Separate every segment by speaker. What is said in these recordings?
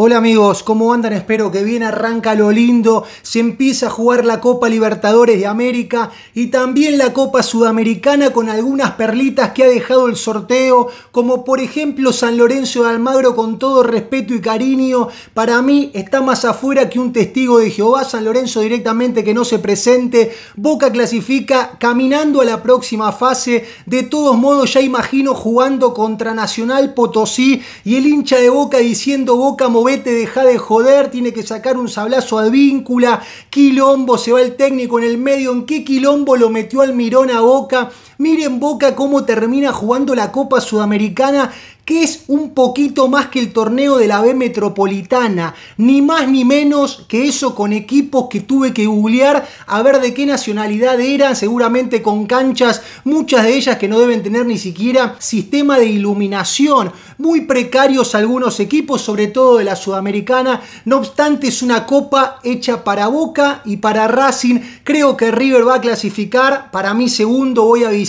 Speaker 1: Hola amigos, ¿cómo andan? Espero que bien, arranca lo lindo, se empieza a jugar la Copa Libertadores de América y también la Copa Sudamericana con algunas perlitas que ha dejado el sorteo, como por ejemplo San Lorenzo de Almagro con todo respeto y cariño, para mí está más afuera que un testigo de Jehová, San Lorenzo directamente que no se presente, Boca clasifica caminando a la próxima fase, de todos modos ya imagino jugando contra Nacional Potosí y el hincha de Boca diciendo Boca mover vete, deja de joder, tiene que sacar un sablazo a víncula, quilombo, se va el técnico en el medio, en qué quilombo lo metió al mirón a boca Miren Boca cómo termina jugando la Copa Sudamericana que es un poquito más que el torneo de la B Metropolitana, ni más ni menos que eso con equipos que tuve que googlear a ver de qué nacionalidad eran, seguramente con canchas, muchas de ellas que no deben tener ni siquiera sistema de iluminación, muy precarios algunos equipos, sobre todo de la Sudamericana, no obstante es una copa hecha para Boca y para Racing, creo que River va a clasificar, para mí segundo voy a visitar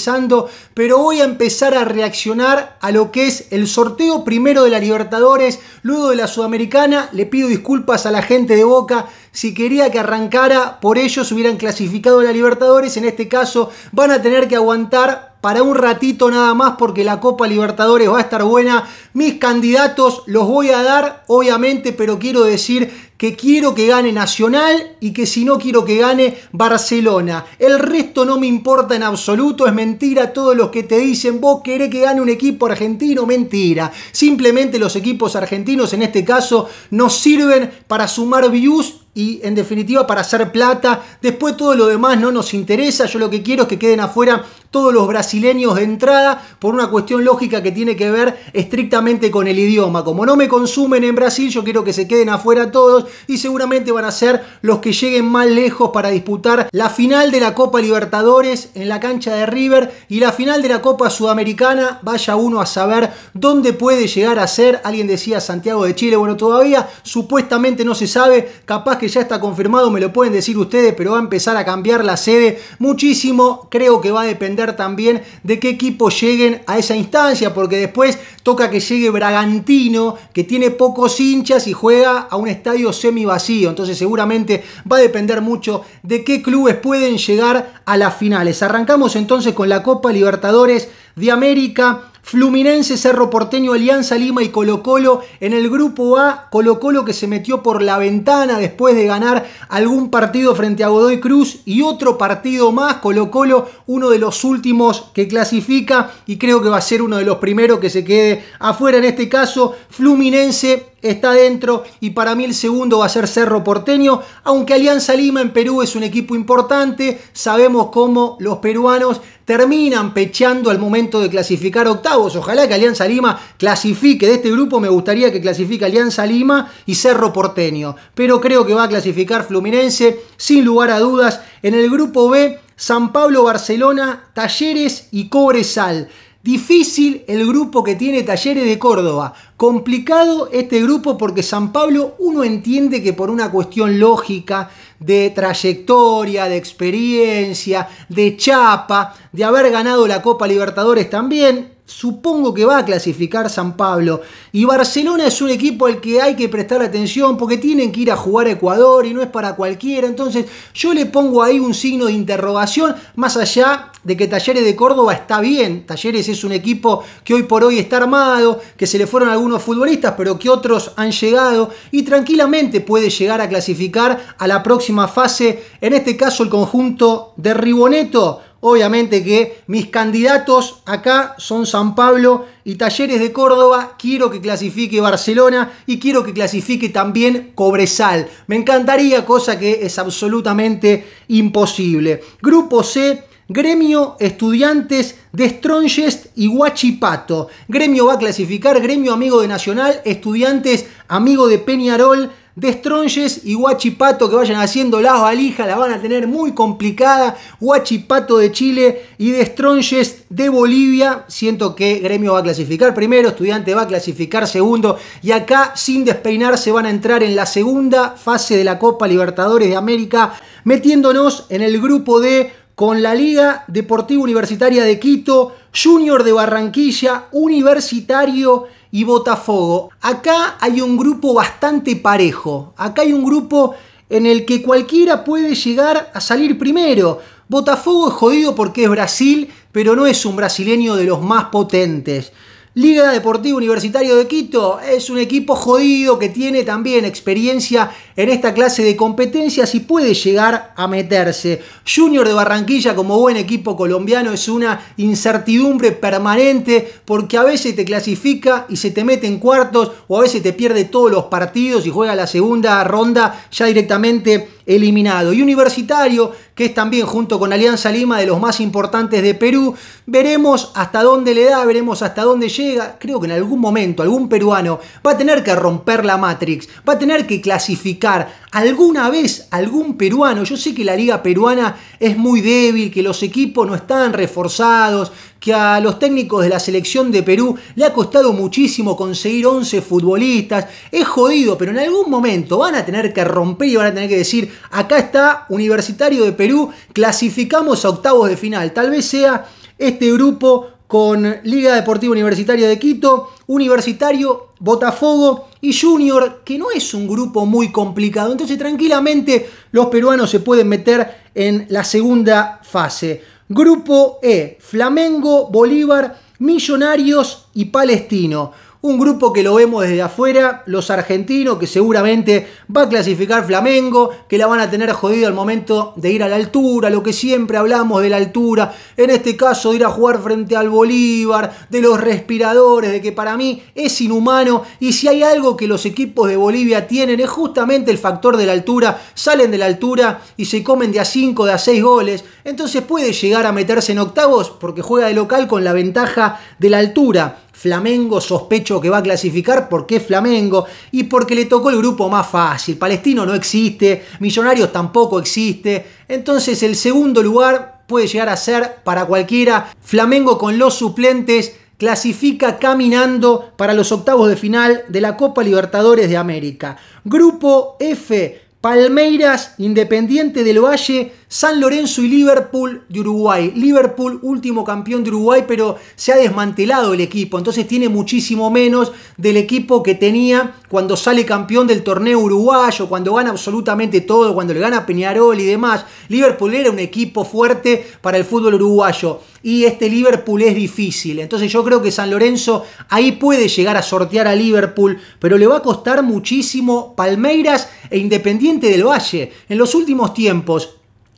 Speaker 1: pero voy a empezar a reaccionar a lo que es el sorteo primero de la Libertadores, luego de la Sudamericana. Le pido disculpas a la gente de Boca si quería que arrancara, por ellos hubieran clasificado a la Libertadores. En este caso van a tener que aguantar para un ratito nada más porque la Copa Libertadores va a estar buena. Mis candidatos los voy a dar, obviamente, pero quiero decir que quiero que gane Nacional y que si no quiero que gane Barcelona. El resto no me importa en absoluto, es mentira todos los que te dicen vos querés que gane un equipo argentino, mentira. Simplemente los equipos argentinos en este caso nos sirven para sumar views y en definitiva para hacer plata. Después todo lo demás no nos interesa. Yo lo que quiero es que queden afuera todos los brasileños de entrada por una cuestión lógica que tiene que ver estrictamente con el idioma. Como no me consumen en Brasil, yo quiero que se queden afuera todos y seguramente van a ser los que lleguen más lejos para disputar la final de la Copa Libertadores en la cancha de River y la final de la Copa Sudamericana. Vaya uno a saber dónde puede llegar a ser. Alguien decía Santiago de Chile. Bueno, todavía supuestamente no se sabe. Capaz que ya está confirmado, me lo pueden decir ustedes, pero va a empezar a cambiar la sede muchísimo. Creo que va a depender también de qué equipo lleguen a esa instancia, porque después toca que llegue Bragantino, que tiene pocos hinchas y juega a un estadio semi vacío. Entonces seguramente va a depender mucho de qué clubes pueden llegar a las finales. Arrancamos entonces con la Copa Libertadores de América. Fluminense, Cerro Porteño, Alianza Lima y Colo Colo. En el grupo A, Colo Colo que se metió por la ventana después de ganar algún partido frente a Godoy Cruz y otro partido más. Colo Colo, uno de los últimos que clasifica y creo que va a ser uno de los primeros que se quede afuera en este caso. Fluminense está dentro y para mí el segundo va a ser Cerro Porteño, aunque Alianza Lima en Perú es un equipo importante, sabemos cómo los peruanos terminan pechando al momento de clasificar octavos. Ojalá que Alianza Lima clasifique de este grupo, me gustaría que clasifique Alianza Lima y Cerro Porteño, pero creo que va a clasificar Fluminense sin lugar a dudas en el grupo B, San Pablo, Barcelona, Talleres y Cobresal. Difícil el grupo que tiene Talleres de Córdoba. Complicado este grupo porque San Pablo uno entiende que por una cuestión lógica de trayectoria, de experiencia, de chapa, de haber ganado la Copa Libertadores también, supongo que va a clasificar San Pablo. Y Barcelona es un equipo al que hay que prestar atención porque tienen que ir a jugar a Ecuador y no es para cualquiera. Entonces yo le pongo ahí un signo de interrogación más allá de que Talleres de Córdoba está bien. Talleres es un equipo que hoy por hoy está armado, que se le fueron algunos futbolistas, pero que otros han llegado y tranquilamente puede llegar a clasificar a la próxima fase. En este caso, el conjunto de Riboneto. Obviamente que mis candidatos acá son San Pablo y Talleres de Córdoba. Quiero que clasifique Barcelona y quiero que clasifique también Cobresal. Me encantaría, cosa que es absolutamente imposible. Grupo C Gremio, Estudiantes, de Strongest y Huachipato. Gremio va a clasificar, Gremio amigo de Nacional, Estudiantes amigo de Peñarol, de Strongest y Huachipato que vayan haciendo la valija. la van a tener muy complicada. Huachipato de Chile y de Strongest de Bolivia. Siento que Gremio va a clasificar primero, Estudiante va a clasificar segundo y acá sin despeinar se van a entrar en la segunda fase de la Copa Libertadores de América metiéndonos en el grupo de con la Liga Deportiva Universitaria de Quito, Junior de Barranquilla, Universitario y Botafogo. Acá hay un grupo bastante parejo, acá hay un grupo en el que cualquiera puede llegar a salir primero. Botafogo es jodido porque es Brasil, pero no es un brasileño de los más potentes. Liga Deportiva Universitario de Quito es un equipo jodido que tiene también experiencia en esta clase de competencias y puede llegar a meterse. Junior de Barranquilla como buen equipo colombiano es una incertidumbre permanente porque a veces te clasifica y se te mete en cuartos o a veces te pierde todos los partidos y juega la segunda ronda ya directamente eliminado. Y Universitario, que es también junto con Alianza Lima de los más importantes de Perú. Veremos hasta dónde le da, veremos hasta dónde llega. Creo que en algún momento algún peruano va a tener que romper la Matrix, va a tener que clasificar alguna vez algún peruano. Yo sé que la liga peruana es muy débil, que los equipos no están reforzados, que a los técnicos de la selección de Perú le ha costado muchísimo conseguir 11 futbolistas. Es jodido, pero en algún momento van a tener que romper y van a tener que decir, acá está Universitario de Perú, clasificamos a octavos de final. Tal vez sea este grupo con Liga Deportiva Universitaria de Quito, Universitario, Botafogo y Junior, que no es un grupo muy complicado. Entonces tranquilamente los peruanos se pueden meter en la segunda fase. Grupo E, Flamengo, Bolívar, Millonarios y Palestino. Un grupo que lo vemos desde afuera, los argentinos, que seguramente va a clasificar Flamengo, que la van a tener jodido al momento de ir a la altura, lo que siempre hablamos de la altura, en este caso de ir a jugar frente al Bolívar, de los respiradores, de que para mí es inhumano y si hay algo que los equipos de Bolivia tienen es justamente el factor de la altura, salen de la altura y se comen de a 5, de a 6 goles, entonces puede llegar a meterse en octavos porque juega de local con la ventaja de la altura. Flamengo sospecho que va a clasificar porque Flamengo y porque le tocó el grupo más fácil. Palestino no existe, Millonarios tampoco existe. Entonces el segundo lugar puede llegar a ser para cualquiera. Flamengo con los suplentes clasifica caminando para los octavos de final de la Copa Libertadores de América. Grupo F, Palmeiras, Independiente del Valle San Lorenzo y Liverpool de Uruguay. Liverpool, último campeón de Uruguay, pero se ha desmantelado el equipo, entonces tiene muchísimo menos del equipo que tenía cuando sale campeón del torneo uruguayo, cuando gana absolutamente todo, cuando le gana Peñarol y demás. Liverpool era un equipo fuerte para el fútbol uruguayo y este Liverpool es difícil. Entonces yo creo que San Lorenzo ahí puede llegar a sortear a Liverpool, pero le va a costar muchísimo Palmeiras e Independiente del Valle. En los últimos tiempos,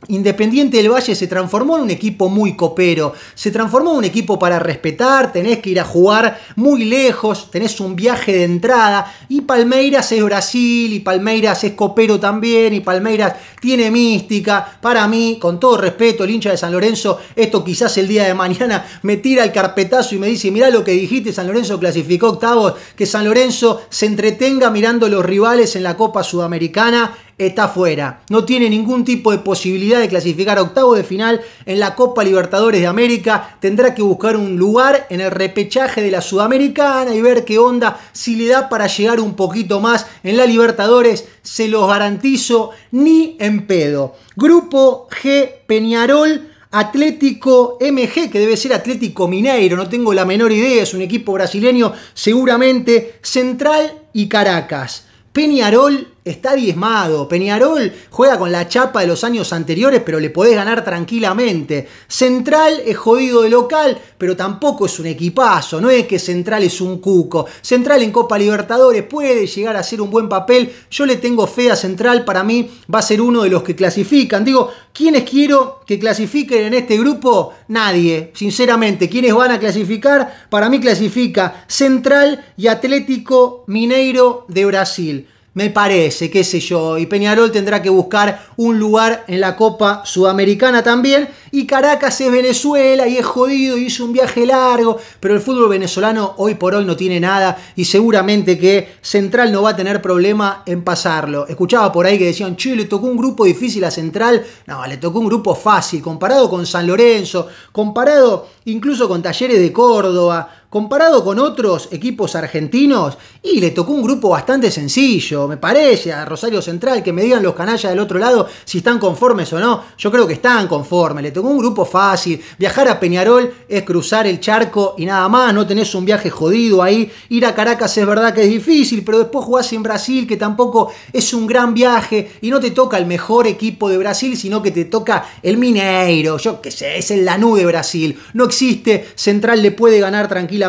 Speaker 1: Independiente del Valle se transformó en un equipo muy copero, se transformó en un equipo para respetar, tenés que ir a jugar muy lejos, tenés un viaje de entrada y Palmeiras es Brasil y Palmeiras es copero también y Palmeiras tiene mística. Para mí, con todo respeto, el hincha de San Lorenzo, esto quizás el día de mañana me tira el carpetazo y me dice, mirá lo que dijiste, San Lorenzo clasificó octavos, que San Lorenzo se entretenga mirando los rivales en la Copa Sudamericana está fuera. No tiene ningún tipo de posibilidad de clasificar a octavo de final en la Copa Libertadores de América. Tendrá que buscar un lugar en el repechaje de la Sudamericana y ver qué onda si le da para llegar un poquito más en la Libertadores. Se los garantizo, ni en pedo. Grupo G Peñarol. Atlético MG, que debe ser Atlético Mineiro, no tengo la menor idea, es un equipo brasileño seguramente, Central y Caracas. Peñarol está diezmado. Peñarol juega con la chapa de los años anteriores, pero le podés ganar tranquilamente. Central es jodido de local, pero tampoco es un equipazo. No es que Central es un cuco. Central en Copa Libertadores puede llegar a hacer un buen papel. Yo le tengo fe a Central, para mí va a ser uno de los que clasifican. Digo, ¿quiénes quiero que clasifiquen en este grupo? Nadie, sinceramente. ¿Quiénes van a clasificar? Para mí clasifica Central y Atlético Mineiro de Brasil. Me parece, qué sé yo. Y Peñarol tendrá que buscar un lugar en la Copa Sudamericana también. Y Caracas es Venezuela y es jodido y hizo un viaje largo. Pero el fútbol venezolano hoy por hoy no tiene nada y seguramente que Central no va a tener problema en pasarlo. Escuchaba por ahí que decían, chile, le tocó un grupo difícil a Central. No, le tocó un grupo fácil, comparado con San Lorenzo, comparado incluso con Talleres de Córdoba comparado con otros equipos argentinos, y le tocó un grupo bastante sencillo, me parece, a Rosario Central, que me digan los canallas del otro lado si están conformes o no, yo creo que están conformes, le tocó un grupo fácil, viajar a Peñarol es cruzar el charco y nada más, no tenés un viaje jodido ahí, ir a Caracas es verdad que es difícil, pero después jugás en Brasil, que tampoco es un gran viaje, y no te toca el mejor equipo de Brasil, sino que te toca el Mineiro, yo qué sé, es el Lanú de Brasil, no existe, Central le puede ganar tranquilamente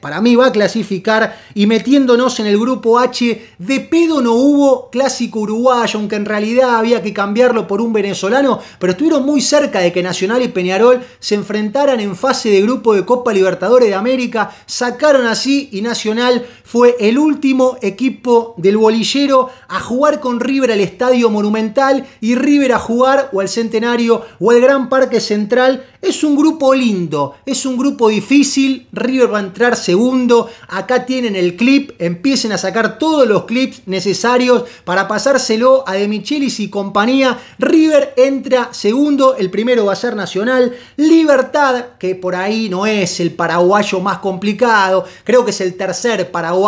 Speaker 1: para mí va a clasificar y metiéndonos en el grupo H, de pedo no hubo clásico uruguayo, aunque en realidad había que cambiarlo por un venezolano, pero estuvieron muy cerca de que Nacional y Peñarol se enfrentaran en fase de grupo de Copa Libertadores de América, sacaron así y Nacional fue el último equipo del bolillero a jugar con River al Estadio Monumental y River a jugar o al Centenario o al Gran Parque Central. Es un grupo lindo, es un grupo difícil, River va a entrar segundo, acá tienen el clip, empiecen a sacar todos los clips necesarios para pasárselo a De Michelis y compañía. River entra segundo, el primero va a ser Nacional, Libertad, que por ahí no es el paraguayo más complicado, creo que es el tercer paraguayo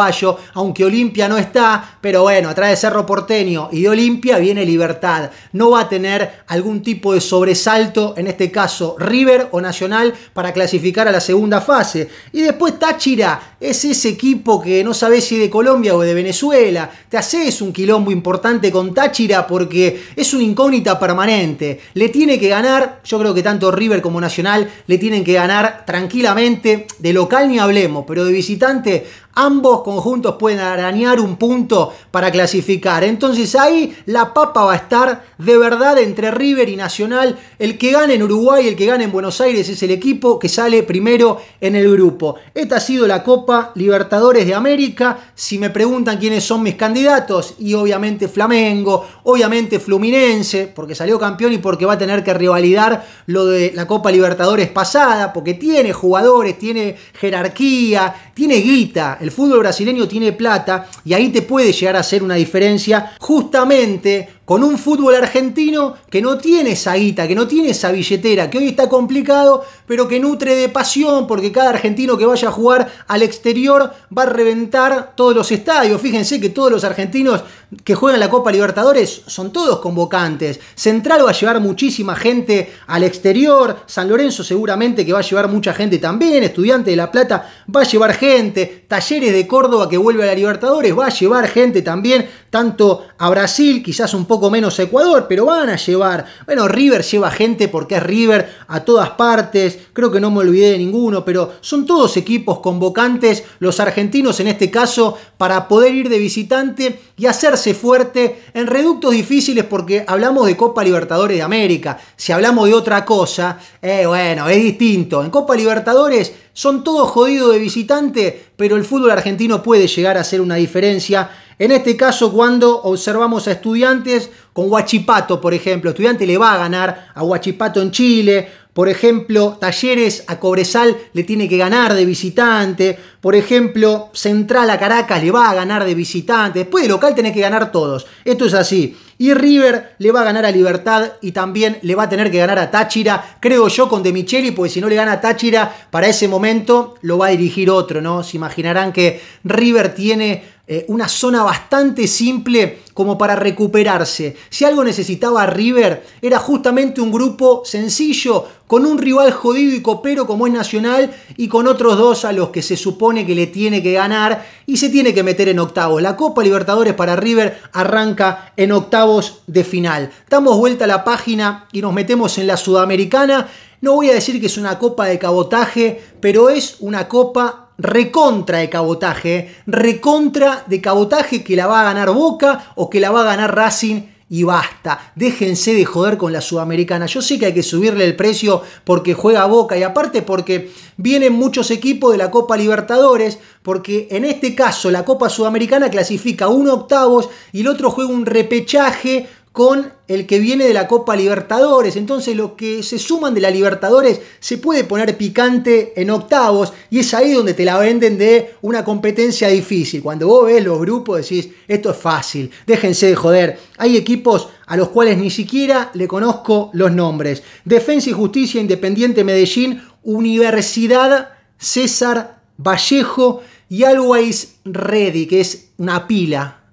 Speaker 1: aunque Olimpia no está, pero bueno, atrás de Cerro Porteño y de Olimpia viene Libertad. No va a tener algún tipo de sobresalto, en este caso River o Nacional, para clasificar a la segunda fase. Y después Táchira, es ese equipo que no sabes si de Colombia o de Venezuela. Te haces un quilombo importante con Táchira porque es una incógnita permanente. Le tiene que ganar, yo creo que tanto River como Nacional le tienen que ganar tranquilamente. De local ni hablemos, pero de visitante Ambos conjuntos pueden arañar un punto para clasificar. Entonces ahí la papa va a estar de verdad entre River y Nacional. El que gane en Uruguay, el que gane en Buenos Aires es el equipo que sale primero en el grupo. Esta ha sido la Copa Libertadores de América. Si me preguntan quiénes son mis candidatos, y obviamente Flamengo, obviamente Fluminense, porque salió campeón y porque va a tener que rivalidar lo de la Copa Libertadores pasada, porque tiene jugadores, tiene jerarquía, tiene guita el fútbol brasileño tiene plata y ahí te puede llegar a hacer una diferencia justamente con un fútbol argentino que no tiene esa guita, que no tiene esa billetera, que hoy está complicado, pero que nutre de pasión, porque cada argentino que vaya a jugar al exterior va a reventar todos los estadios. Fíjense que todos los argentinos que juegan la Copa Libertadores son todos convocantes. Central va a llevar muchísima gente al exterior, San Lorenzo seguramente que va a llevar mucha gente también, Estudiante de La Plata va a llevar gente, Talleres de Córdoba que vuelve a la Libertadores va a llevar gente también, tanto a Brasil, quizás un poco poco menos Ecuador, pero van a llevar. Bueno, River lleva gente porque es River a todas partes, creo que no me olvidé de ninguno, pero son todos equipos convocantes, los argentinos en este caso, para poder ir de visitante y hacerse fuerte en reductos difíciles porque hablamos de Copa Libertadores de América, si hablamos de otra cosa, eh, bueno, es distinto. En Copa Libertadores son todos jodidos de visitante, pero el fútbol argentino puede llegar a ser una diferencia en este caso, cuando observamos a estudiantes con Huachipato, por ejemplo, estudiante le va a ganar a Huachipato en Chile, por ejemplo, Talleres a Cobresal le tiene que ganar de visitante. Por ejemplo, Central a Caracas le va a ganar de visitante. Después de local tiene que ganar todos. Esto es así. Y River le va a ganar a Libertad y también le va a tener que ganar a Táchira, creo yo, con De Micheli, porque si no le gana a Táchira, para ese momento lo va a dirigir otro, ¿no? Se imaginarán que River tiene eh, una zona bastante simple como para recuperarse. Si algo necesitaba River era justamente un grupo sencillo, con un rival jodido y copero como es Nacional y con otros dos a los que se supone que le tiene que ganar y se tiene que meter en octavos. La Copa Libertadores para River arranca en octavos de final. Damos vuelta a la página y nos metemos en la Sudamericana. No voy a decir que es una copa de cabotaje, pero es una copa recontra de cabotaje, recontra de cabotaje que la va a ganar Boca o que la va a ganar Racing y basta. Déjense de joder con la sudamericana. Yo sé que hay que subirle el precio porque juega Boca y aparte porque vienen muchos equipos de la Copa Libertadores, porque en este caso la Copa Sudamericana clasifica un octavos y el otro juega un repechaje con el que viene de la Copa Libertadores. Entonces lo que se suman de la Libertadores se puede poner picante en octavos y es ahí donde te la venden de una competencia difícil. Cuando vos ves los grupos decís, esto es fácil, déjense de joder. Hay equipos a los cuales ni siquiera le conozco los nombres. Defensa y Justicia Independiente Medellín, Universidad César Vallejo y Always Ready, que es una pila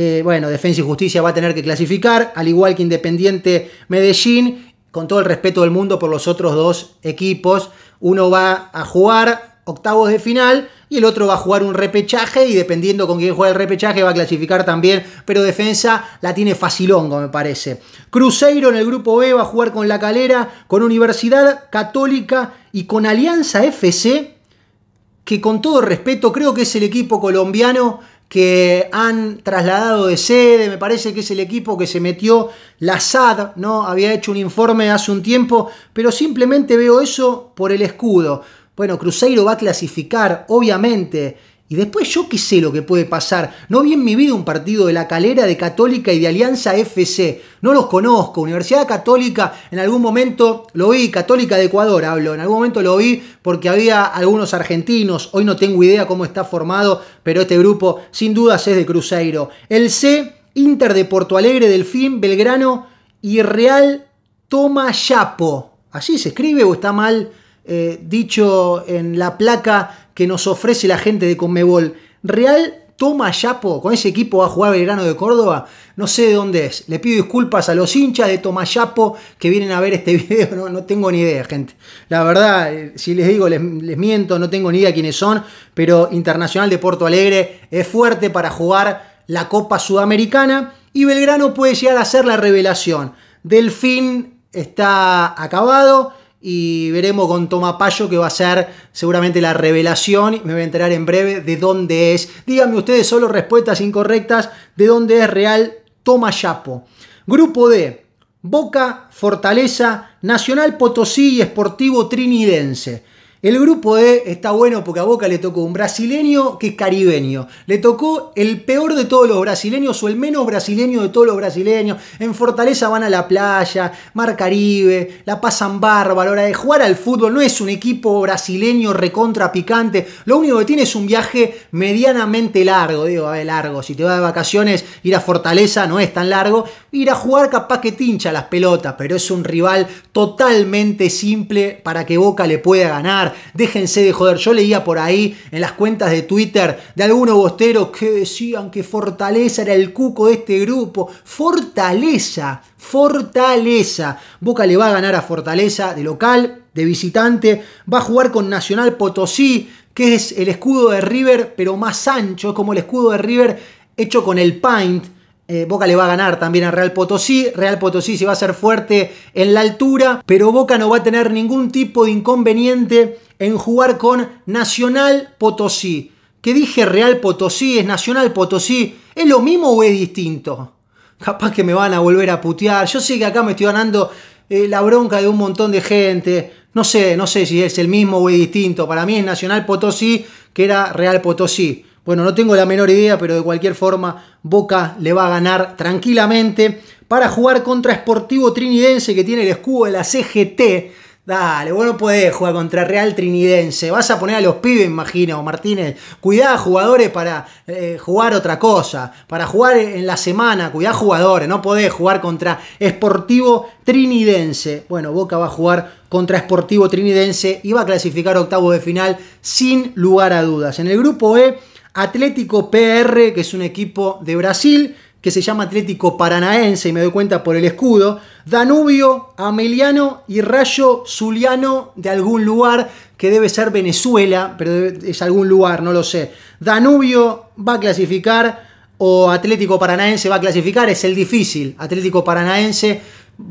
Speaker 1: eh, bueno, Defensa y Justicia va a tener que clasificar, al igual que Independiente Medellín, con todo el respeto del mundo por los otros dos equipos. Uno va a jugar octavos de final y el otro va a jugar un repechaje y dependiendo con quién juega el repechaje va a clasificar también, pero defensa la tiene facilongo me parece. Cruzeiro en el grupo B va a jugar con La Calera, con Universidad Católica y con Alianza FC, que con todo respeto creo que es el equipo colombiano que han trasladado de sede, me parece que es el equipo que se metió, la SAD, ¿no? Había hecho un informe hace un tiempo, pero simplemente veo eso por el escudo. Bueno, Cruzeiro va a clasificar, obviamente, y después yo qué sé lo que puede pasar. No vi en mi vida un partido de la calera, de Católica y de Alianza FC. No los conozco. Universidad Católica, en algún momento lo vi, Católica de Ecuador hablo, en algún momento lo vi porque había algunos argentinos. Hoy no tengo idea cómo está formado, pero este grupo sin dudas es de Cruzeiro. El C, Inter de Porto Alegre, Delfín, Belgrano y Real Toma Chapo. ¿Así se escribe o está mal eh, dicho en la placa que nos ofrece la gente de Conmebol. Real toma Yapo, con ese equipo va a jugar Belgrano de Córdoba, no sé de dónde es. Le pido disculpas a los hinchas de Tomayapo que vienen a ver este video, no, tengo ni idea, gente. La verdad, eh, si les digo, les, les, miento, no tengo ni idea quiénes son, pero Internacional de Porto Alegre es fuerte para jugar la Copa Sudamericana y Belgrano puede llegar a ser la revelación. Delfín está acabado, y veremos con Tomapayo que va a ser seguramente la revelación, me voy a enterar en breve de dónde es. Díganme ustedes solo respuestas incorrectas de dónde es real Tomayapo. Grupo D, Boca, Fortaleza, Nacional Potosí y Esportivo Trinidense. El grupo E está bueno porque a Boca le tocó un brasileño que es caribeño. Le tocó el peor de todos los brasileños o el menos brasileño de todos los brasileños. En Fortaleza van a la playa, Mar Caribe, la pasan bárbaro. hora de jugar al fútbol no es un equipo brasileño recontra picante. Lo único que tiene es un viaje medianamente largo. Digo, a ver, largo. Si te vas de vacaciones, ir a Fortaleza no es tan largo. Ir a jugar capaz que tincha las pelotas, pero es un rival totalmente simple para que Boca le pueda ganar déjense de joder. Yo leía por ahí en las cuentas de Twitter de algunos bosteros que decían que Fortaleza era el cuco de este grupo. Fortaleza, Fortaleza. Boca le va a ganar a Fortaleza de local, de visitante. Va a jugar con Nacional Potosí, que es el escudo de River, pero más ancho, como el escudo de River hecho con el paint eh, Boca le va a ganar también a Real Potosí. Real Potosí se va a hacer fuerte en la altura, pero Boca no va a tener ningún tipo de inconveniente en jugar con Nacional Potosí. ¿Qué dije Real Potosí, es Nacional Potosí. ¿Es lo mismo o es distinto? Capaz que me van a volver a putear. Yo sé que acá me estoy ganando eh, la bronca de un montón de gente. No sé, no sé si es el mismo o es distinto. Para mí es Nacional Potosí que era Real Potosí. Bueno, no tengo la menor idea, pero de cualquier forma Boca le va a ganar tranquilamente para jugar contra Sportivo Trinidense que tiene el escudo de la CGT. Dale, vos no podés jugar contra Real Trinidense. Vas a poner a los pibes, imagino, Martínez. Cuidá jugadores para eh, jugar otra cosa. Para jugar en la semana, cuidá jugadores. No podés jugar contra Sportivo Trinidense. Bueno, Boca va a jugar contra Sportivo Trinidense y va a clasificar octavo de final sin lugar a dudas. En el grupo E Atlético PR, que es un equipo de Brasil, que se llama Atlético Paranaense, y me doy cuenta por el escudo, Danubio, Ameliano y Rayo Zuliano de algún lugar, que debe ser Venezuela, pero es algún lugar, no lo sé. Danubio va a clasificar o Atlético Paranaense va a clasificar, es el difícil. Atlético Paranaense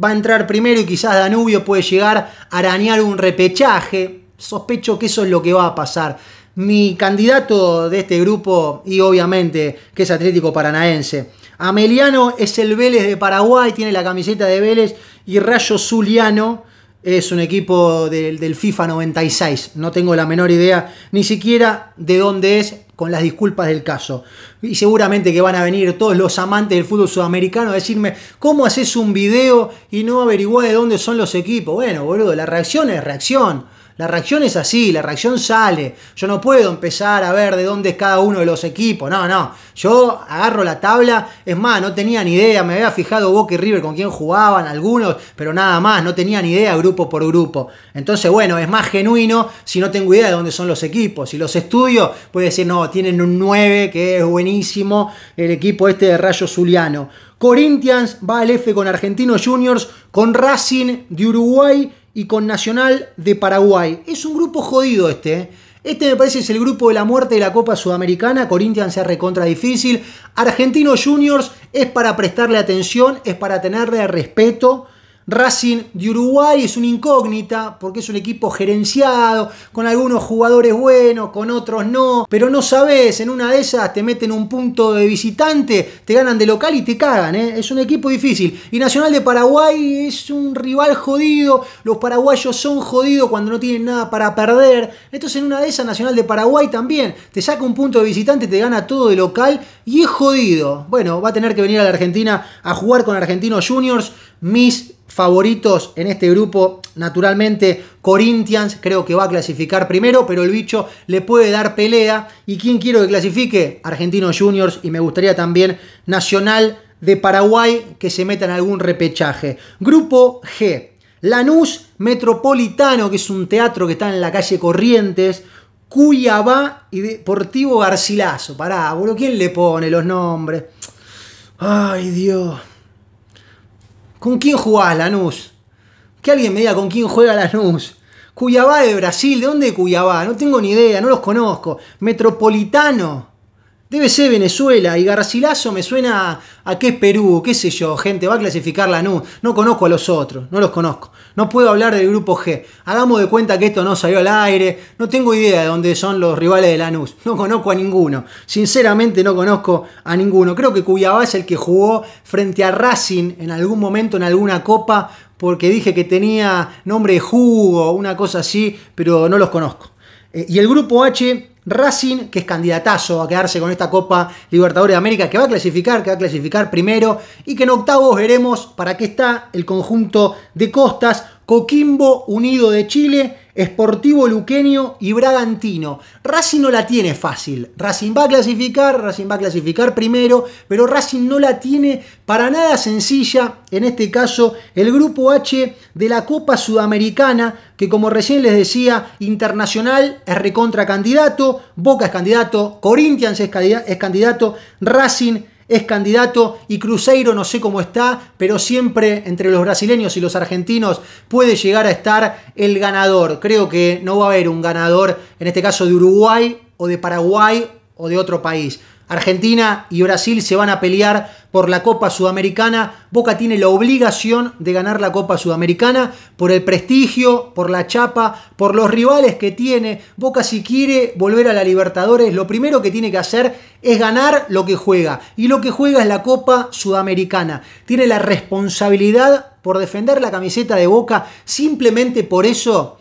Speaker 1: va a entrar primero y quizás Danubio puede llegar a arañar un repechaje. Sospecho que eso es lo que va a pasar mi candidato de este grupo, y obviamente que es Atlético Paranaense. Ameliano es el Vélez de Paraguay, tiene la camiseta de Vélez, y Rayo Zuliano es un equipo del, FIFA 96. No tengo la menor idea ni siquiera de dónde es, con las disculpas del caso. Y seguramente que van a venir todos los amantes del fútbol sudamericano a decirme, ¿cómo haces un video y no averiguás de dónde son los equipos? Bueno, boludo, la reacción es reacción. La reacción es así, la reacción sale. Yo no puedo empezar a ver de dónde es cada uno de los equipos. No, no. Yo agarro la tabla. Es más, no tenía ni idea. Me había fijado Boca River con quién jugaban algunos, pero nada más. No tenía ni idea grupo por grupo. Entonces, bueno, es más genuino si no tengo idea de dónde son los equipos. Si los estudio, puede decir, no, tienen un 9 que es buenísimo. El equipo este de Rayo Zuliano. Corinthians va al F con Argentinos Juniors, con Racing de Uruguay y con Nacional de Paraguay. Es un grupo jodido este. ¿eh? Este me parece es el grupo de la muerte de la Copa Sudamericana. Corinthians es recontra difícil. Argentinos Juniors es para prestarle atención, es para tenerle respeto. Racing de Uruguay es una incógnita porque es un equipo gerenciado, con algunos jugadores buenos, con otros no, pero no sabes, en una de esas te meten un punto de visitante, te ganan de local y te cagan, ¿eh? es un equipo difícil. Y Nacional de Paraguay es un rival jodido, los paraguayos son jodidos cuando no tienen nada para perder, entonces en una de esas Nacional de Paraguay también te saca un punto de visitante, te gana todo de local y es jodido. Bueno, va a tener que venir a la Argentina a jugar con Argentinos Juniors, Miss favoritos en este grupo, naturalmente, Corinthians creo que va a clasificar primero, pero el bicho le puede dar pelea. ¿Y quién quiero que clasifique? Argentinos Juniors y me gustaría también Nacional de Paraguay que se meta en algún repechaje. Grupo G. Lanús Metropolitano, que es un teatro que está en la calle Corrientes. Cuyabá y Deportivo Garcilaso. Pará, boludo, ¿quién le pone los nombres? Ay, Dios. ¿Con quién jugás, Lanús? Que alguien me diga con quién juega Lanús. Cuyabá de Brasil, ¿de dónde es Cuyabá? No tengo ni idea, no los conozco. Metropolitano. Debe ser Venezuela y Garcilaso me suena a qué Perú, qué sé yo, gente, va a clasificar la NU. No conozco a los otros, no los conozco. No puedo hablar del grupo G. Hagamos de cuenta que esto no salió al aire. No tengo idea de dónde son los rivales de Lanús. No conozco a ninguno. Sinceramente no conozco a ninguno. Creo que Cuyabá es el que jugó frente a Racing en algún momento en alguna copa porque dije que tenía nombre de jugo, una cosa así, pero no los conozco. Eh, y el grupo H Racing, que es candidatazo a quedarse con esta Copa Libertadores de América, que va a clasificar, que va a clasificar primero, y que en octavos veremos para qué está el conjunto de costas. Coquimbo Unido de Chile Sportivo Luqueño y Bragantino. Racing no la tiene fácil. Racing va a clasificar, Racing va a clasificar primero, pero Racing no la tiene para nada sencilla. En este caso, el grupo H de la Copa Sudamericana, que como recién les decía, Internacional es recontra candidato, Boca es candidato, Corinthians es candidato, Racing es candidato y Cruzeiro no sé cómo está, pero siempre entre los brasileños y los argentinos puede llegar a estar el ganador. Creo que no va a haber un ganador, en este caso de Uruguay o de Paraguay o de otro país. Argentina y Brasil se van a pelear por la Copa Sudamericana. Boca tiene la obligación de ganar la Copa Sudamericana por el prestigio, por la chapa, por los rivales que tiene. Boca si quiere volver a la Libertadores, lo primero que tiene que hacer es ganar lo que juega. Y lo que juega es la Copa Sudamericana. Tiene la responsabilidad por defender la camiseta de Boca simplemente por eso,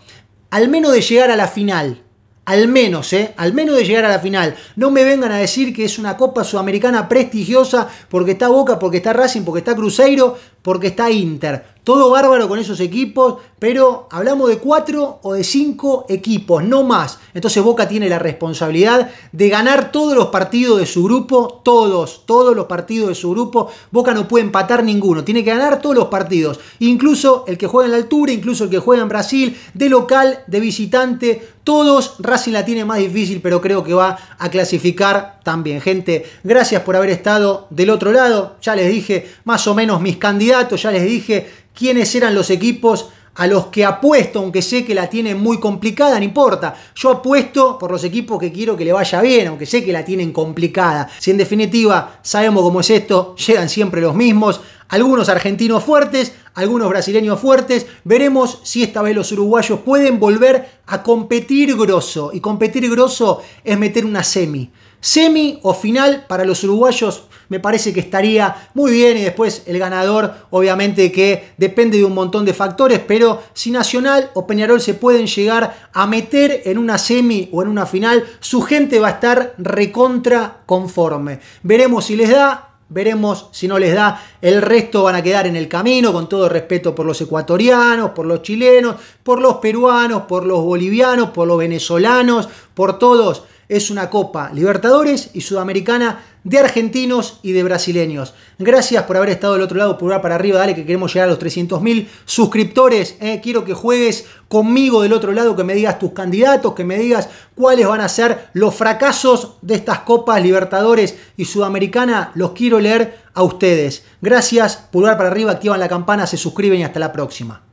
Speaker 1: al menos de llegar a la final al menos, eh, al menos de llegar a la final. No me vengan a decir que es una Copa Sudamericana prestigiosa porque está Boca, porque está Racing, porque está Cruzeiro, porque está Inter. Todo bárbaro con esos equipos, pero hablamos de cuatro o de cinco equipos, no más. Entonces Boca tiene la responsabilidad de ganar todos los partidos de su grupo, todos, todos los partidos de su grupo. Boca no puede empatar ninguno, tiene que ganar todos los partidos, incluso el que juega en la altura, incluso el que juega en Brasil, de local, de visitante, todos. Racing la tiene más difícil, pero creo que va a clasificar también. Gente, gracias por haber estado del otro lado. Ya les dije más o menos mis candidatos ya les dije quiénes eran los equipos a los que apuesto, aunque sé que la tienen muy complicada, no importa. Yo apuesto por los equipos que quiero que le vaya bien, aunque sé que la tienen complicada. Si en definitiva sabemos cómo es esto, llegan siempre los mismos. Algunos argentinos fuertes, algunos brasileños fuertes. Veremos si esta vez los uruguayos pueden volver a competir grosso. Y competir grosso es meter una semi. Semi o final para los uruguayos me parece que estaría muy bien y después el ganador obviamente que depende de un montón de factores, pero si Nacional o Peñarol se pueden llegar a meter en una semi o en una final, su gente va a estar recontra conforme. Veremos si les da, Veremos si no les da. El resto van a quedar en el camino, con todo respeto por los ecuatorianos, por los chilenos, por los peruanos, por los bolivianos, por los venezolanos, por todos es una Copa Libertadores y Sudamericana de argentinos y de brasileños. Gracias por haber estado del otro lado, pulgar para arriba, dale que queremos llegar a los 300.000 suscriptores. Eh. quiero que juegues conmigo del otro lado, que me digas tus candidatos, que me digas cuáles van a ser los fracasos de estas Copas Libertadores y Sudamericana. Los quiero leer a ustedes. Gracias, pulgar para arriba, activan la campana, se suscriben y hasta la próxima.